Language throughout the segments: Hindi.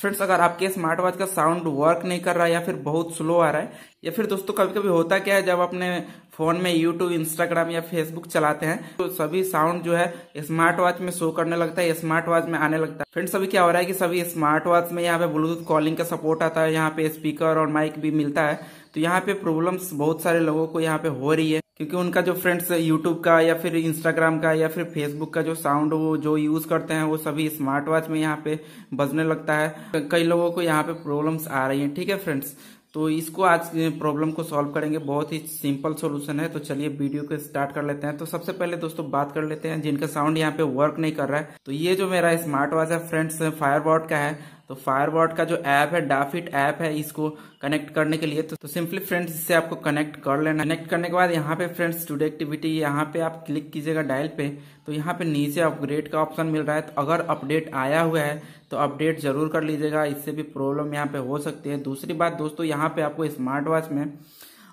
फ्रेंड्स अगर आपके स्मार्ट वॉच का साउंड वर्क नहीं कर रहा है या फिर बहुत स्लो आ रहा है या फिर दोस्तों कभी कभी होता क्या है जब अपने फोन में यूट्यूब इंस्टाग्राम या फेसबुक चलाते हैं तो सभी साउंड जो है स्मार्ट वॉच में शो करने लगता है स्मार्ट वॉच में आने लगता है फ्रेंड्स अभी क्या हो रहा है कि सभी स्मार्ट वॉच में यहाँ पे ब्लूटूथ कॉलिंग का सपोर्ट आता है यहाँ पे स्पीकर और माइक भी मिलता है तो यहाँ पे प्रॉब्लम्स बहुत सारे लोगों को यहाँ पे हो रही है क्योंकि उनका जो फ्रेंड्स यूट्यूब का या फिर इंस्टाग्राम का या फिर फेसबुक का जो साउंड वो जो यूज करते हैं वो सभी स्मार्ट वॉच में यहाँ पे बजने लगता है कई लोगों को यहाँ पे प्रॉब्लम्स आ रही हैं ठीक है फ्रेंड्स तो इसको आज प्रॉब्लम को सॉल्व करेंगे बहुत ही सिंपल सॉल्यूशन है तो चलिए वीडियो को स्टार्ट कर लेते हैं तो सबसे पहले दोस्तों बात कर लेते हैं जिनका साउंड यहाँ पे वर्क नहीं कर रहा है तो ये जो मेरा स्मार्ट वॉच है फ्रेंड्स फायरबॉट का है तो फायरवॉट का जो ऐप है डाफिट ऐप है इसको कनेक्ट करने के लिए तो, तो सिंपली फ्रेंड्स इससे आपको कनेक्ट कर लेना कनेक्ट करने के बाद यहाँ पे फ्रेंड्स टूडे एक्टिविटी यहाँ पे आप क्लिक कीजिएगा डायल पे तो यहाँ पे नीचे अपग्रेड का ऑप्शन मिल रहा है तो अगर अपडेट आया हुआ है तो अपडेट जरूर कर लीजिएगा इससे भी प्रॉब्लम यहाँ पे हो सकती है दूसरी बात दोस्तों यहाँ पे आपको स्मार्ट वॉच में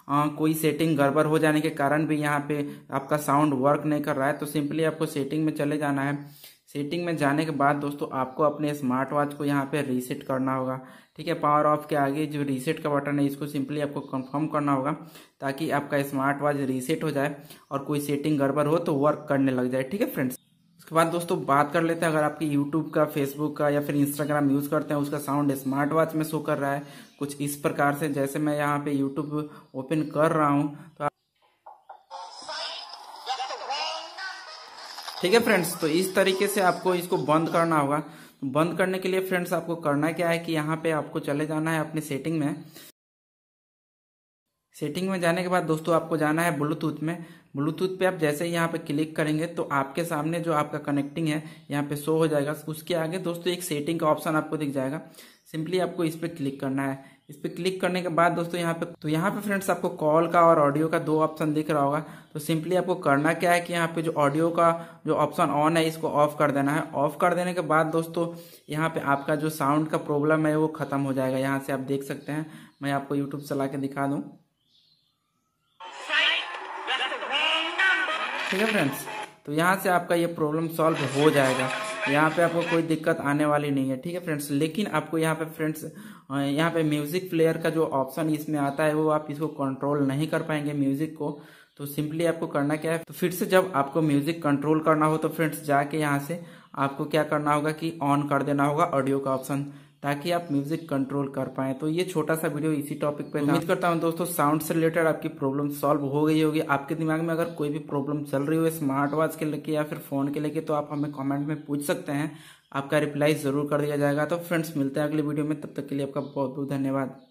आ, कोई सेटिंग गड़बड़ हो जाने के कारण भी यहाँ पे आपका साउंड वर्क नहीं कर रहा है तो सिंपली आपको सेटिंग में चले जाना है सेटिंग में जाने के बाद दोस्तों आपको अपने स्मार्ट वॉच को यहाँ पे रीसेट करना होगा ठीक है पावर ऑफ के आगे जो रीसेट का बटन है इसको सिंपली आपको कंफर्म करना होगा ताकि आपका स्मार्ट वॉच रीसेट हो जाए और कोई सेटिंग गड़बड़ हो तो वर्क करने लग जाए ठीक है फ्रेंड्स उसके बाद दोस्तों बात कर लेते हैं अगर आपकी यूट्यूब का फेसबुक का या फिर इंस्टाग्राम यूज़ करते हैं उसका साउंड स्मार्ट वॉच में शो कर रहा है कुछ इस प्रकार से जैसे मैं यहाँ पे यूट्यूब ओपन कर रहा हूँ तो ठीक है फ्रेंड्स तो इस तरीके से आपको इसको बंद करना होगा तो बंद करने के लिए फ्रेंड्स आपको करना क्या है कि यहाँ पे आपको चले जाना है अपने सेटिंग में सेटिंग में जाने के बाद दोस्तों आपको जाना है ब्लूटूथ में ब्लूटूथ पे आप जैसे ही यहाँ पे क्लिक करेंगे तो आपके सामने जो आपका कनेक्टिंग है यहाँ पे शो हो जाएगा उसके आगे दोस्तों एक सेटिंग का ऑप्शन आपको दिख जाएगा सिंपली आपको इस पर क्लिक करना है इस पर क्लिक करने के बाद दोस्तों यहाँ पे तो यहाँ पे फ्रेंड्स आपको कॉल का और ऑडियो का दो ऑप्शन दिख रहा होगा तो सिंपली आपको करना क्या है कि यहाँ पे जो ऑडियो का जो ऑप्शन ऑन है इसको ऑफ कर देना है ऑफ कर देने के बाद दोस्तों यहाँ पे आपका जो साउंड का प्रॉब्लम है वो खत्म हो जाएगा यहाँ से आप देख सकते हैं मैं आपको यूट्यूब चला के दिखा दूँ ठीक है फ्रेंड्स तो यहाँ से आपका ये प्रॉब्लम सॉल्व हो जाएगा यहाँ पे आपको कोई दिक्कत आने वाली नहीं है ठीक है फ्रेंड्स लेकिन आपको यहाँ पे फ्रेंड्स यहाँ पे म्यूजिक प्लेयर का जो ऑप्शन इसमें आता है वो आप इसको कंट्रोल नहीं कर पाएंगे म्यूजिक को तो सिंपली आपको करना क्या है तो फिर से जब आपको म्यूजिक कंट्रोल करना हो तो फ्रेंड्स जाके यहाँ से आपको क्या करना होगा कि ऑन कर देना होगा ऑडियो का ऑप्शन ताकि आप म्यूजिक कंट्रोल कर पाए तो ये छोटा सा वीडियो इसी टॉपिक पे उम्मीद करता हूँ दोस्तों साउंड से रिलेटेड आपकी प्रॉब्लम सॉल्व हो गई होगी आपके दिमाग में अगर कोई भी प्रॉब्लम चल रही हो स्मार्ट वॉच के लेके या फिर फोन के लेके तो आप हमें कॉमेंट में पूछ सकते हैं आपका रिप्लाई जरूर कर दिया जाएगा तो फ्रेंड्स मिलते हैं अगले वीडियो में तब तक के लिए आपका बहुत बहुत धन्यवाद